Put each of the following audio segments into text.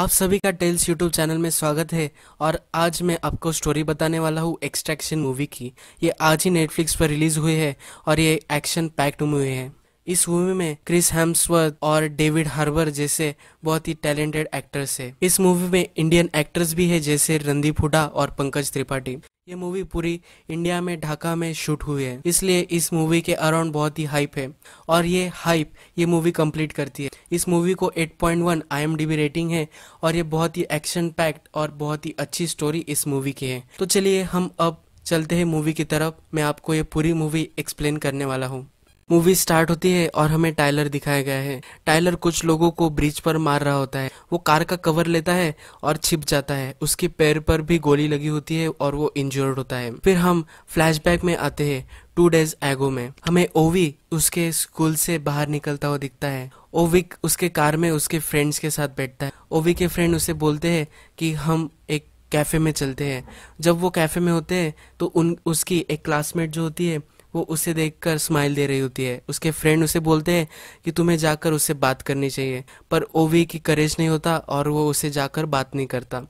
आप सभी का टेल्स यूट्यूब चैनल में स्वागत है और आज मैं आपको स्टोरी बताने वाला हूँ एक्सट्रैक्शन मूवी की ये आज ही नेटफ्लिक्स पर रिलीज़ हुई है और ये एक्शन पैक्ड मूवी है इस मूवी में क्रिस हेम्सवर्थ और डेविड हार्बर जैसे बहुत ही टैलेंटेड एक्टर्स है इस मूवी में इंडियन एक्टर्स भी है जैसे रणदीप हुडा और पंकज त्रिपाठी ये मूवी पूरी इंडिया में ढाका में शूट हुई है इसलिए इस मूवी के अराउंड बहुत ही हाइप है और ये हाइप ये मूवी कंप्लीट करती है इस मूवी को 8.1 पॉइंट रेटिंग है और ये बहुत ही एक्शन पैक्ड और बहुत ही अच्छी स्टोरी इस मूवी की है तो चलिए हम अब चलते हैं मूवी की तरफ मैं आपको ये पूरी मूवी एक्सप्लेन करने वाला हूँ मूवी स्टार्ट होती है और हमें टाइलर दिखाया गया है टाइलर कुछ लोगों को ब्रिज पर मार रहा होता है वो कार का कवर लेता है और छिप जाता है उसके पैर पर भी गोली लगी होती है और वो इंजर्ड होता है फिर हम फ्लैशबैक में आते हैं टू डेज एगो में हमें ओवी उसके स्कूल से बाहर निकलता हुआ दिखता है ओविक उसके कार में उसके फ्रेंड्स के साथ बैठता है ओवी के फ्रेंड उसे बोलते हैं कि हम एक कैफ़े में चलते हैं जब वो कैफ़े में होते हैं तो उन उसकी एक क्लासमेट जो होती है वो उसे देखकर स्माइल दे रही होती है उसके फ्रेंड उसे बोलते हैं कि तुम्हें जाकर उससे बात करनी चाहिए पर ओवी की करेज नहीं होता और वो उसे जाकर बात नहीं करता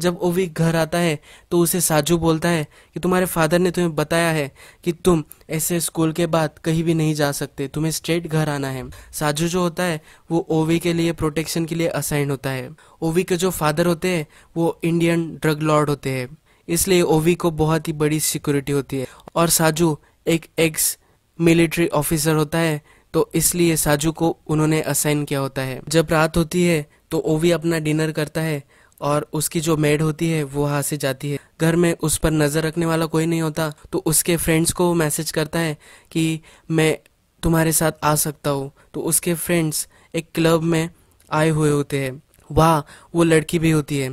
जब ओवी घर आता है तो उसे साजू बोलता है कि तुम्हारे फादर ने तुम्हें बताया है कि तुम ऐसे स्कूल के बाद कहीं भी नहीं जा सकते तुम्हें स्ट्रेट घर आना है साजू जो होता है वो ओवी के लिए प्रोटेक्शन के लिए असाइन होता है ओवी के जो फादर होते हैं वो इंडियन ड्रग लॉर्ड होते हैं इसलिए ओवी को बहुत ही बड़ी सिक्योरिटी होती है और साजू एक एक्स मिलिट्री ऑफिसर होता है तो इसलिए साजू को उन्होंने असाइन किया होता है जब रात होती है तो वो भी अपना डिनर करता है और उसकी जो मेड होती है वो वहाँ से जाती है घर में उस पर नज़र रखने वाला कोई नहीं होता तो उसके फ्रेंड्स को मैसेज करता है कि मैं तुम्हारे साथ आ सकता हूँ तो उसके फ्रेंड्स एक क्लब में आए हुए होते हैं वहाँ वो लड़की भी होती है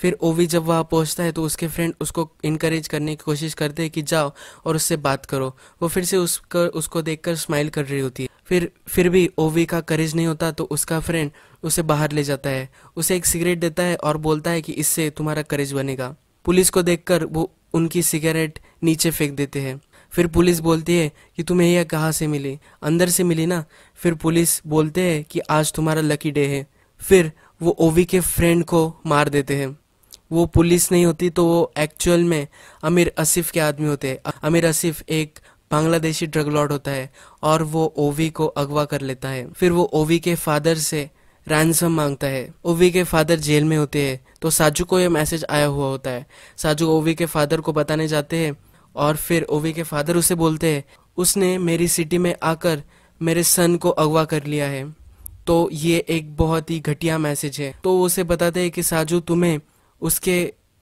फिर ओवी जब वहाँ पहुँचता है तो उसके फ्रेंड उसको इनक्रेज करने की कोशिश करते हैं कि जाओ और उससे बात करो वो फिर से उसको उसको कर स्माइल कर रही होती है फिर फिर भी ओवी का करेज नहीं होता तो उसका फ्रेंड उसे बाहर ले जाता है उसे एक सिगरेट देता है और बोलता है कि इससे तुम्हारा करेज बनेगा पुलिस को देखकर वो उनकी सिगरेट नीचे फेंक देते हैं फिर पुलिस बोलती है कि तुम्हें यह कहाँ से मिली अंदर से मिली ना फिर पुलिस बोलते हैं कि आज तुम्हारा लकी डे है फिर वो ओवी के फ्रेंड को मार देते हैं वो पुलिस नहीं होती तो वो एक्चुअल में अमीर आसिफ के आदमी होते हैं अमीर आसिफ एक बांग्लादेशी ड्रग लॉर्ड होता है और वो ओवी को अगवा कर लेता है फिर वो ओवी के फादर से रैनसम मांगता है ओवी के फादर जेल में होते हैं तो साजू को यह मैसेज आया हुआ होता है साजू ओवी के फादर को बताने जाते हैं और फिर ओवी के फादर उसे बोलते हैं उसने मेरी सिटी में आकर मेरे सन को अगवा कर लिया है तो ये एक बहुत ही घटिया मैसेज है तो उसे बताते हैं कि साजू तुम्हें उसके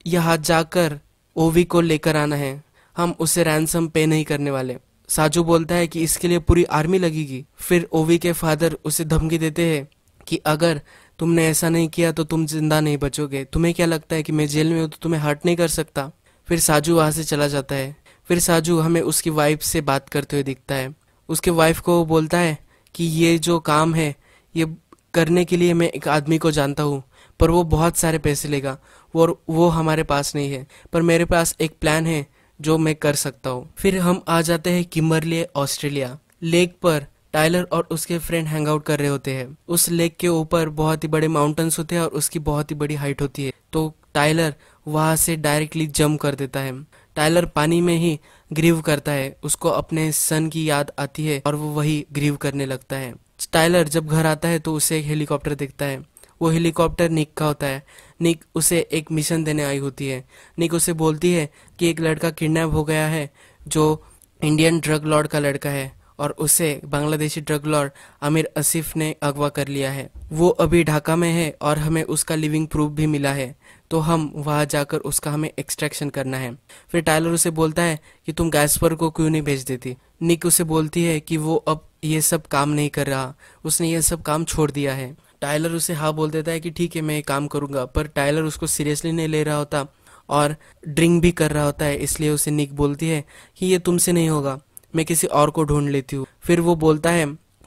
यहाँ जाकर ओवी को लेकर आना है हम उसे रैनसम पे नहीं करने वाले साजू बोलता है कि इसके लिए पूरी आर्मी लगेगी फिर ओवी के फादर उसे धमकी देते हैं कि अगर तुमने ऐसा नहीं किया तो तुम जिंदा नहीं बचोगे तुम्हें क्या लगता है कि मैं जेल में हूँ तो तुम्हें हर्ट नहीं कर सकता फिर साजू वहाँ से चला जाता है फिर साजू हमें उसकी वाइफ से बात करते हुए दिखता है उसके वाइफ को बोलता है कि ये जो काम है ये करने के लिए मैं एक आदमी को जानता हूँ पर वो बहुत सारे पैसे लेगा और वो हमारे पास नहीं है पर मेरे पास एक प्लान है जो मैं कर सकता हूँ फिर हम आ जाते हैं किम्बरले ऑस्ट्रेलिया लेक पर टाइलर और उसके फ्रेंड हैंग आउट कर रहे होते हैं उस लेक के ऊपर बहुत ही बड़े माउंटेन्स होते हैं और उसकी बहुत ही बड़ी हाइट होती है तो टाइलर वहाँ से डायरेक्टली जंप कर देता है टाइलर पानी में ही ग्रीव करता है उसको अपने सन की याद आती है और वो वही ग्रीव करने लगता है टाइलर जब घर आता है तो उसे एक हेलीकॉप्टर दिखता है वो हेलीकॉप्टर निक का होता है निक उसे एक मिशन देने आई होती है निक उसे बोलती है कि एक लड़का किडनैप हो गया है जो इंडियन ड्रग लॉर्ड का लड़का है और उसे बांग्लादेशी ड्रग लॉर्ड आमिर आसिफ ने अगवा कर लिया है वो अभी ढाका में है और हमें उसका लिविंग प्रूफ भी मिला है तो हम वहाँ जाकर उसका हमें एक्सट्रैक्शन करना है फिर टाइलर उसे बोलता है कि तुम गैसपर को क्यों नहीं भेज देती निक उसे बोलती है कि वो अब ये सब काम नहीं कर रहा उसने ये सब काम छोड़ दिया है टायलर उसे हाँ बोल देता है कि ठीक है मैं काम करूँगा पर टायलर उसको सीरियसली नहीं ले रहा होता और ड्रिंक भी कर रहा होता है इसलिए उसे निक बोलती है कि ये तुमसे नहीं होगा मैं किसी और को ढूंढ लेती हूँ फिर वो बोलता है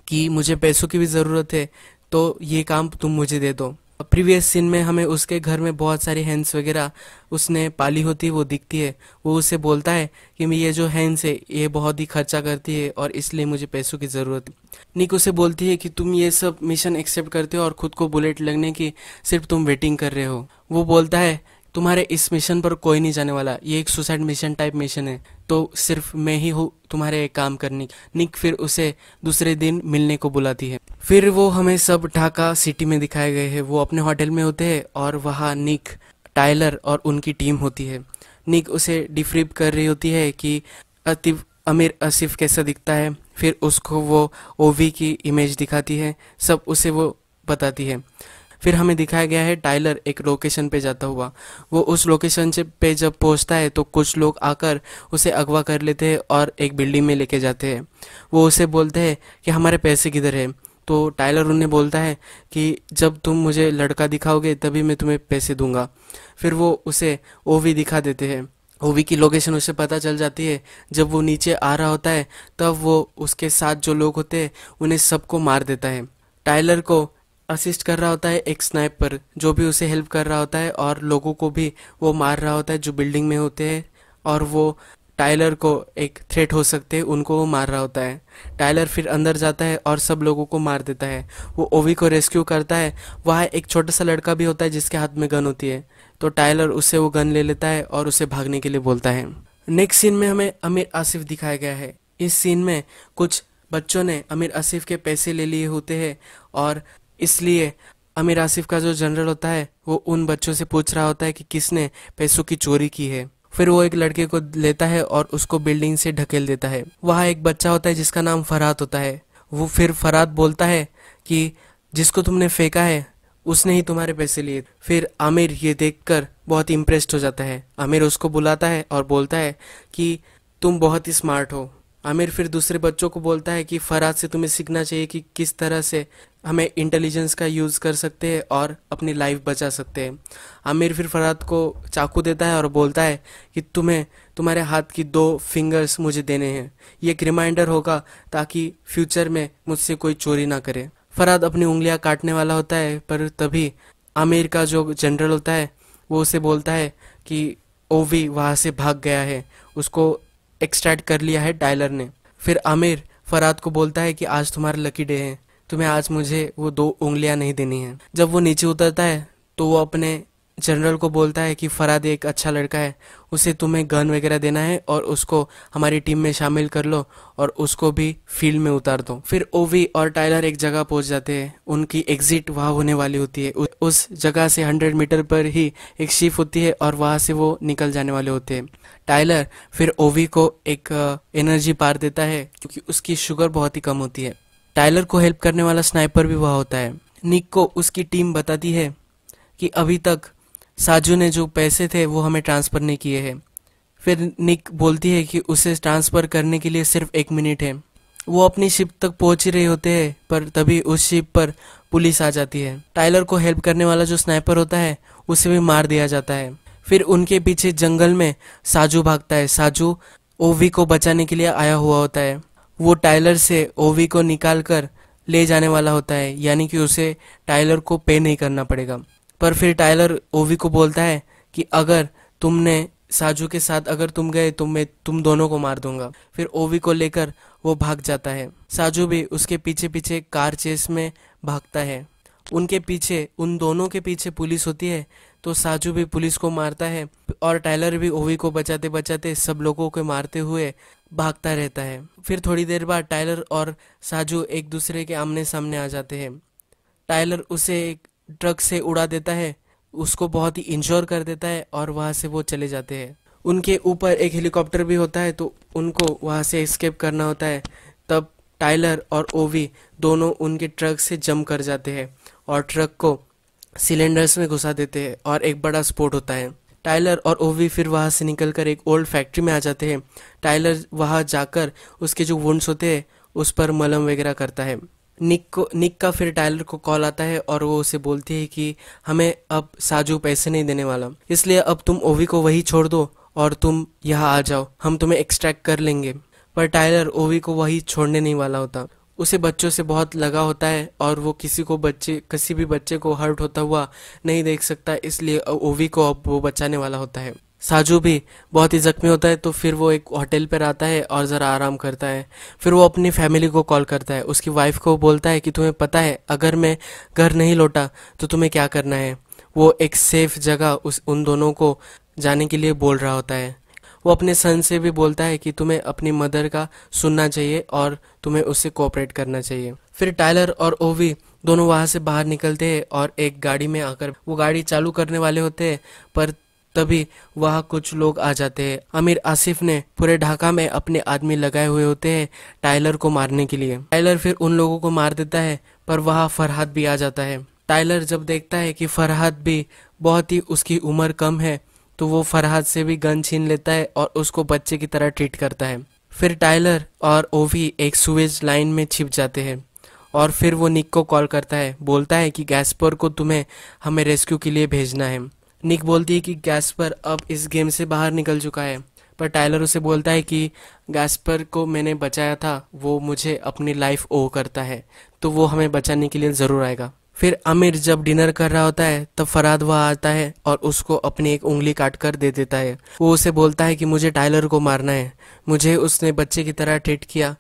कि मुझे पैसों की भी ज़रूरत है तो ये काम तुम मुझे दे दो प्रीवियस सीन में हमें उसके घर में बहुत सारी हैंड्स वगैरह उसने पाली होती वो दिखती है वो उसे बोलता है कि ये जो हैंड्स है ये बहुत ही खर्चा करती है और इसलिए मुझे पैसों की ज़रूरत है निक उसे बोलती है कि तुम ये सब मिशन एक्सेप्ट करते हो और ख़ुद को बुलेट लगने की सिर्फ तुम वेटिंग कर रहे हो वो बोलता है तुम्हारे इस मिशन पर कोई नहीं जाने वाला ये एक सुसाइड मिशन टाइप मिशन है तो सिर्फ मैं ही हूँ तुम्हारे काम करने निक फिर उसे दूसरे दिन मिलने को बुलाती है फिर वो हमें सब ढाका सिटी में दिखाए गए हैं वो अपने होटल में होते हैं और वहाँ निक टाइलर और उनकी टीम होती है निक उसे डिफ्रीब कर रही होती है कि अतिव अमीर आसिफ कैसा दिखता है फिर उसको वो ओवी की इमेज दिखाती है सब उसे वो बताती है फिर हमें दिखाया गया है टाइलर एक लोकेशन पे जाता हुआ वो उस लोकेशन से पे जब पहुंचता है तो कुछ लोग आकर उसे अगवा कर लेते हैं और एक बिल्डिंग में लेके जाते हैं वो उसे बोलते हैं कि हमारे पैसे किधर है तो टाइलर उन्हें बोलता है कि जब तुम मुझे लड़का दिखाओगे तभी मैं तुम्हें पैसे दूंगा फिर वो उसे ओवी दिखा देते हैं ओवी की लोकेशन उसे पता चल जाती है जब वो नीचे आ रहा होता है तब वो उसके साथ जो लोग होते हैं उन्हें सबको मार देता है टाइलर को असिस्ट कर रहा होता है एक स्नाइपर जो भी उसे हेल्प कर रहा होता है और लोगों को भी वो मार रहा होता है जो बिल्डिंग में होते हैं और वो टाइलर को एक थ्रेट हो सकते हैं उनको वो मार रहा होता है टाइलर फिर अंदर जाता है और सब लोगों को मार देता है वो ओवी को रेस्क्यू करता है वहाँ एक छोटा सा लड़का भी होता है जिसके हाथ में गन होती है तो टाइलर उससे वो गन ले लेता है और उसे भागने के लिए बोलता है नेक्स्ट सीन में हमें अमीर आसिफ दिखाया गया है इस सीन में कुछ बच्चों ने अमीर आसिफ के पैसे ले लिए होते हैं और इसलिए अमीर आसिफ का जो जनरल होता है वो उन बच्चों से पूछ रहा होता है कि किसने पैसों की चोरी की है फिर वो एक लड़के को लेता है और उसको बिल्डिंग से ढकेल देता है वहाँ एक बच्चा होता है जिसका नाम फरात होता है वो फिर फरात बोलता है कि जिसको तुमने फेंका है उसने ही तुम्हारे पैसे लिए फिर आमिर ये देखकर बहुत इम्प्रेस्ड हो जाता है आमिर उसको बुलाता है और बोलता है कि तुम बहुत ही स्मार्ट हो आमिर फिर दूसरे बच्चों को बोलता है कि फराज से तुम्हें सीखना चाहिए कि किस तरह से हमें इंटेलिजेंस का यूज़ कर सकते हैं और अपनी लाइफ बचा सकते हैं आमिर फिर फराद को चाकू देता है और बोलता है कि तुम्हें तुम्हारे हाथ की दो फिंगर्स मुझे देने हैं ये एक रिमाइंडर होगा ताकि फ्यूचर में मुझसे कोई चोरी ना करे फराद अपनी उंगलियाँ काटने वाला होता है पर तभी आमिर का जो जनरल होता है वो उसे बोलता है कि ओवी वहाँ से भाग गया है उसको एक्सट्रैक्ट कर लिया है टाइलर ने फिर आमिर फराद को बोलता है कि आज तुम्हारा लकी डे है तुम्हें आज मुझे वो दो उंगलियां नहीं देनी है जब वो नीचे उतरता है तो वो अपने जनरल को बोलता है कि फराद एक अच्छा लड़का है उसे तुम्हें गन वगैरह देना है और उसको हमारी टीम में शामिल कर लो और उसको भी फील्ड में उतार दो फिर ओवी और टाइलर एक जगह पहुंच जाते हैं उनकी एग्जिट वहाँ होने वाली होती है उस जगह से हंड्रेड मीटर पर ही एक शिप होती है और वहाँ से वो निकल जाने वाले होते हैं टाइलर फिर ओवी को एक एनर्जी पार देता है क्योंकि उसकी शुगर बहुत ही कम होती है टाइलर को हेल्प करने वाला स्नाइपर भी वहाँ होता है निक को उसकी टीम बताती है कि अभी तक साजू ने जो पैसे थे वो हमें ट्रांसफ़र नहीं किए हैं फिर निक बोलती है कि उसे ट्रांसफ़र करने के लिए सिर्फ एक मिनट है वो अपनी शिप तक पहुंच ही रहे होते हैं पर तभी उस शिप पर पुलिस आ जाती है टाइलर को हेल्प करने वाला जो स्नाइपर होता है उसे भी मार दिया जाता है फिर उनके पीछे जंगल में साजू भागता है साजू ओवी को बचाने के लिए आया हुआ होता है वो टाइलर से ओवी को निकाल कर ले जाने वाला होता है यानी कि उसे टाइलर को पे नहीं करना पड़ेगा पर फिर टाइलर ओवी को बोलता है कि अगर तुमने साजू के साथ अगर तुम गए तो मैं तुम दोनों को मार दूंगा फिर ओवी को लेकर वो भाग जाता है साजू भी उसके पीछे पीछे कार चेस में भागता है उनके पीछे उन दोनों के पीछे पुलिस होती है तो साजू भी पुलिस को मारता है और टाइलर भी ओवी को बचाते बचाते सब लोगों को मारते हुए भागता रहता है फिर थोड़ी देर बाद टाइलर और साजू एक दूसरे के आमने सामने आ जाते हैं टाइलर उसे एक ट्रक से उड़ा देता है उसको बहुत ही इंश्योर कर देता है और वहाँ से वो चले जाते हैं उनके ऊपर एक हेलीकॉप्टर भी होता है तो उनको वहाँ से एस्केप करना होता है तब टाइलर और ओवी दोनों उनके ट्रक से जम कर जाते हैं और ट्रक को सिलेंडर्स में घुसा देते हैं और एक बड़ा स्पोर्ट होता है टाइलर और ओवी फिर वहाँ से कर एक ओल्ड फैक्ट्री में आ जाते हैं टाइलर वहाँ जाकर उसके जो वुंड्स होते हैं उस पर मलम वगैरह करता है निक को निक का फिर टायलर को कॉल आता है और वो उसे बोलती है कि हमें अब साजू पैसे नहीं देने वाला इसलिए अब तुम ओवी को वही छोड़ दो और तुम यहाँ आ जाओ हम तुम्हें एक्सट्रैक्ट कर लेंगे पर टायलर ओवी को वही छोड़ने नहीं वाला होता उसे बच्चों से बहुत लगा होता है और वो किसी को बच्चे किसी भी बच्चे को हर्ट होता हुआ नहीं देख सकता इसलिए ओवी को अब वो बचाने वाला होता है साजू भी बहुत ही ज़ख्मी होता है तो फिर वो एक होटल पर आता है और ज़रा आराम करता है फिर वो अपनी फैमिली को कॉल करता है उसकी वाइफ को बोलता है कि तुम्हें पता है अगर मैं घर नहीं लौटा तो तुम्हें क्या करना है वो एक सेफ जगह उस उन दोनों को जाने के लिए बोल रहा होता है वो अपने सन से भी बोलता है कि तुम्हें अपनी मदर का सुनना चाहिए और तुम्हें उससे कोऑपरेट करना चाहिए फिर टाइलर और ओवी दोनों वहाँ से बाहर निकलते हैं और एक गाड़ी में आकर वो गाड़ी चालू करने वाले होते हैं पर तभी वहाँ कुछ लोग आ जाते हैं आमिर आसिफ ने पूरे ढाका में अपने आदमी लगाए हुए होते हैं टाइलर को मारने के लिए टाइलर फिर उन लोगों को मार देता है पर वहाँ फरहाद भी आ जाता है टाइलर जब देखता है कि फरहाद भी बहुत ही उसकी उम्र कम है तो वो फरहाद से भी गन छीन लेता है और उसको बच्चे की तरह ट्रीट करता है फिर टाइलर और ओवी एक सुवेज लाइन में छिप जाते हैं और फिर वो निक को कॉल करता है बोलता है कि गैसपर को तुम्हें हमें रेस्क्यू के लिए भेजना है निक बोलती है कि गैस्पर अब इस गेम से बाहर निकल चुका है पर टाइलर उसे बोलता है कि गैस्पर को मैंने बचाया था वो मुझे अपनी लाइफ ओ करता है तो वो हमें बचाने के लिए ज़रूर आएगा फिर आमिर जब डिनर कर रहा होता है तब फराद वह आता है और उसको अपनी एक उंगली काट कर दे देता है वो उसे बोलता है कि मुझे टाइलर को मारना है मुझे उसने बच्चे की तरह ट्रीट किया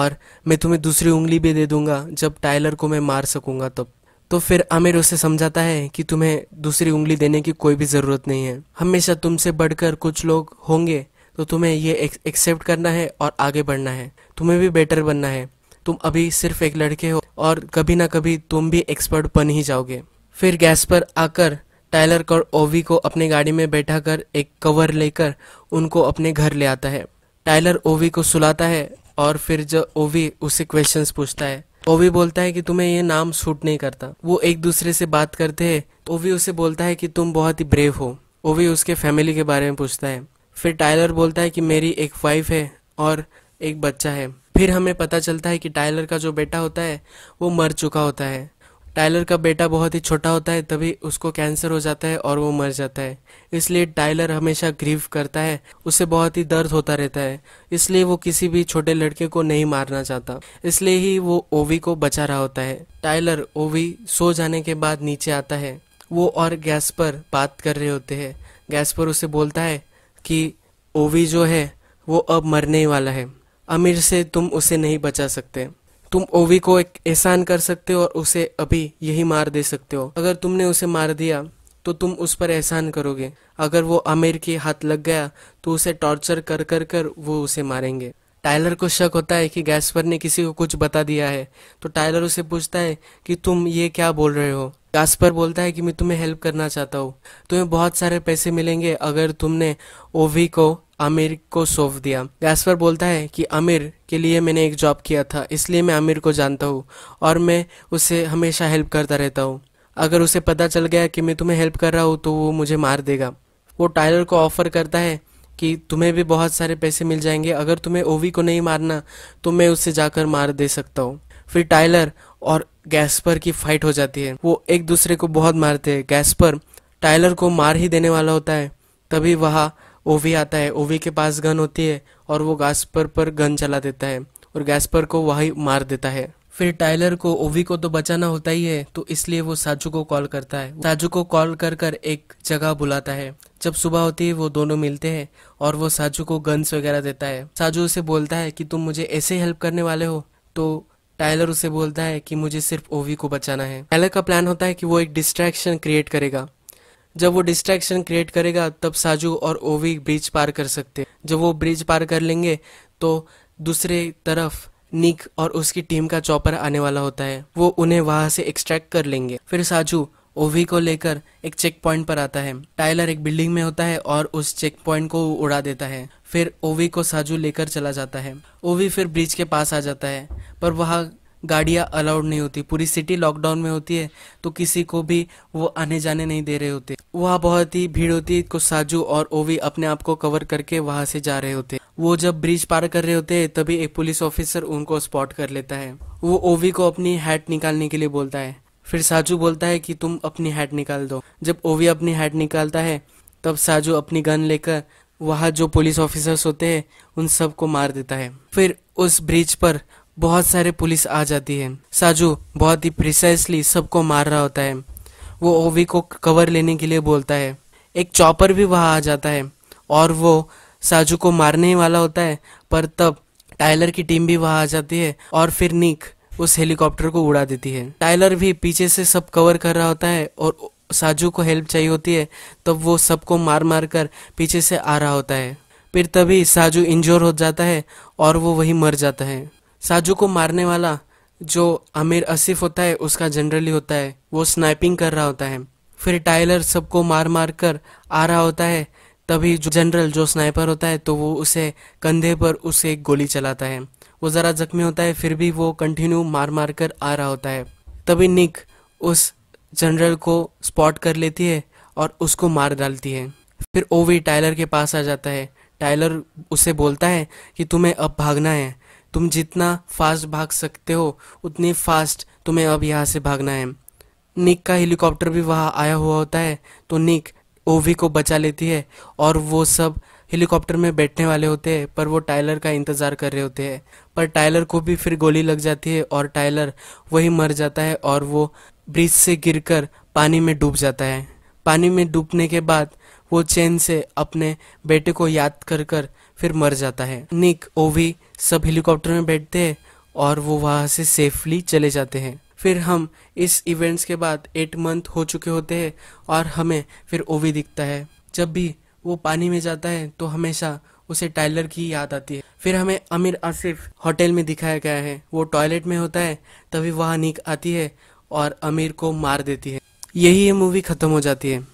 और मैं तुम्हें दूसरी उंगली भी दे दूंगा जब टाइलर को मैं मार सकूंगा तब तो फिर आमिर उसे समझाता है कि तुम्हें दूसरी उंगली देने की कोई भी ज़रूरत नहीं है हमेशा तुमसे बढ़कर कुछ लोग होंगे तो तुम्हें ये एक्सेप्ट करना है और आगे बढ़ना है तुम्हें भी बेटर बनना है तुम अभी सिर्फ एक लड़के हो और कभी ना कभी तुम भी एक्सपर्ट बन ही जाओगे फिर गैस पर आकर टाइलर और ओवी को अपनी गाड़ी में बैठा कर एक कवर लेकर उनको अपने घर ले आता है टाइलर ओवी को सुलाता है और फिर जो ओवी उसे क्वेश्चंस पूछता है ओवी बोलता है कि तुम्हें ये नाम सूट नहीं करता वो एक दूसरे से बात करते हैं ओवी तो उसे बोलता है कि तुम बहुत ही ब्रेव हो ओवी उसके फैमिली के बारे में पूछता है फिर टाइलर बोलता है कि मेरी एक वाइफ है और एक बच्चा है फिर हमें पता चलता है कि टाइलर का जो बेटा होता है वो मर चुका होता है टाइलर का बेटा बहुत ही छोटा होता है तभी उसको कैंसर हो जाता है और वो मर जाता है इसलिए टाइलर हमेशा ग्रीव करता है उसे बहुत ही दर्द होता रहता है इसलिए वो किसी भी छोटे लड़के को नहीं मारना चाहता इसलिए ही वो ओवी को बचा रहा होता है टाइलर ओवी सो जाने के बाद नीचे आता है वो और गैस पर बात कर रहे होते हैं गैस पर उसे बोलता है कि ओवी जो है वो अब मरने वाला है अमीर से तुम उसे नहीं बचा सकते तुम ओवी को एक एहसान कर सकते हो और उसे अभी यही मार दे सकते हो अगर तुमने उसे मार दिया तो तुम उस पर एहसान करोगे अगर वो आमिर के हाथ लग गया तो उसे टॉर्चर कर कर कर वो उसे मारेंगे टाइलर को शक होता है कि गैस्पर ने किसी को कुछ बता दिया है तो टाइलर उसे पूछता है कि तुम ये क्या बोल रहे हो कास्पर बोलता है कि मैं तुम्हें हेल्प करना चाहता हूँ तुम्हें बहुत सारे पैसे मिलेंगे अगर तुमने ओवी को आमिर को सौंप दिया कास्पर बोलता है कि आमिर के लिए मैंने एक जॉब किया था इसलिए मैं आमिर को जानता हूँ और मैं उसे हमेशा हेल्प करता रहता हूँ अगर उसे पता चल गया कि मैं तुम्हें हेल्प कर रहा हूँ तो वो मुझे मार देगा वो टायलर को ऑफर करता है कि तुम्हें भी बहुत सारे पैसे मिल जाएंगे अगर तुम्हें ओवी को नहीं मारना तो मैं उसे जाकर मार दे सकता हूँ फिर टायलर और गैस्पर की फाइट हो जाती है वो एक दूसरे को बहुत मारते हैं गैस्पर टाइलर को मार ही देने वाला होता है तभी वहाँ ओवी आता है ओवी के पास गन होती है और वो गैस्पर पर गन चला देता है और गैस्पर को वही मार देता है फिर टाइलर को ओवी को तो बचाना होता ही है तो इसलिए वो साजू को कॉल करता है साजू को कॉल कर कर एक जगह बुलाता है जब सुबह होती है वो दोनों मिलते हैं और वो साजू को गन्स वगैरह देता है साजू उसे बोलता है कि तुम मुझे ऐसे हेल्प करने वाले हो तो टायलर उसे बोलता है कि मुझे सिर्फ ओवी को बचाना है टायलर का प्लान होता है कि वो एक डिस्ट्रैक्शन क्रिएट करेगा जब वो डिस्ट्रैक्शन क्रिएट करेगा तब साजू और ओवी ब्रिज पार कर सकते जब वो ब्रिज पार कर लेंगे तो दूसरे तरफ निक और उसकी टीम का चॉपर आने वाला होता है वो उन्हें वहां से एक्सट्रैक्ट कर लेंगे फिर साजू ओवी को लेकर एक चेक पॉइंट पर आता है टाइलर एक बिल्डिंग में होता है और उस चेक पॉइंट को उड़ा देता है फिर ओवी को साजू लेकर चला जाता है ओवी फिर ब्रिज के पास आ जाता है पर वहाँ गाड़ियाँ अलाउड नहीं होती पूरी सिटी लॉकडाउन में होती है तो किसी को भी वो आने जाने नहीं दे रहे होते वहाँ बहुत ही भीड़ होती है कुछ साजू और ओवी अपने आप को कवर करके वहाँ से जा रहे होते वो जब ब्रिज पार कर रहे होते हैं तभी एक पुलिस ऑफिसर उनको स्पॉट कर लेता है वो ओवी को अपनी हैट निकालने के लिए बोलता है फिर साजू बोलता है कि तुम अपनी हैट निकाल दो जब ओवी अपनी हैट निकालता है तब साजू अपनी गन लेकर वहाँ जो पुलिस ऑफिसर्स होते हैं उन सबको मार देता है फिर उस ब्रिज पर बहुत सारे पुलिस आ जाती है साजू बहुत ही प्रिसाइसली सबको मार रहा होता है वो ओवी को कवर लेने के लिए बोलता है एक चॉपर भी वहाँ आ जाता है और वो साजू को मारने ही वाला होता है पर तब टाइलर की टीम भी वहाँ आ जाती है और फिर निक उस हेलीकॉप्टर को उड़ा देती है टाइलर भी पीछे से सब कवर कर रहा होता है और साजू को हेल्प चाहिए होती है तब वो सबको मार मार कर पीछे से आ रहा होता है फिर तभी साजू इंजोर हो जाता है और वो वही मर जाता है साजू को मारने वाला जो आमिर आसिफ होता है उसका जनरली होता है वो स्नाइपिंग कर रहा होता है फिर टाइलर सबको मार मार कर आ रहा होता है तभी जो जनरल जो स्नाइपर होता है तो वो उसे कंधे पर उसे एक गोली चलाता है वो ज़रा जख्मी होता है फिर भी वो कंटिन्यू मार मार कर आ रहा होता है तभी निक उस जनरल को स्पॉट कर लेती है और उसको मार डालती है फिर ओवी टाइलर के पास आ जाता है टाइलर उसे बोलता है कि तुम्हें अब भागना है तुम जितना फास्ट भाग सकते हो उतनी फास्ट तुम्हें अब यहाँ से भागना है निक का हेलीकॉप्टर भी वहाँ आया हुआ होता है तो निक ओवी को बचा लेती है और वो सब हेलीकॉप्टर में बैठने वाले होते हैं पर वो टाइलर का इंतज़ार कर रहे होते हैं पर टाइलर को भी फिर गोली लग जाती है और टाइलर वही मर जाता है और वो ब्रिज से गिरकर पानी में डूब जाता है पानी में डूबने के बाद वो चैन से अपने बेटे को याद कर कर फिर मर जाता है निक ओवी सब हेलीकॉप्टर में बैठते हैं और वो वहाँ से सेफली चले जाते हैं फिर हम इस इवेंट्स के बाद एट मंथ हो चुके होते हैं और हमें फिर ओवी दिखता है जब भी वो पानी में जाता है तो हमेशा उसे टाइलर की याद आती है फिर हमें अमीर आसिफ होटल में दिखाया गया है वो टॉयलेट में होता है तभी वहाँ नीक आती है और अमीर को मार देती है यही ये मूवी ख़त्म हो जाती है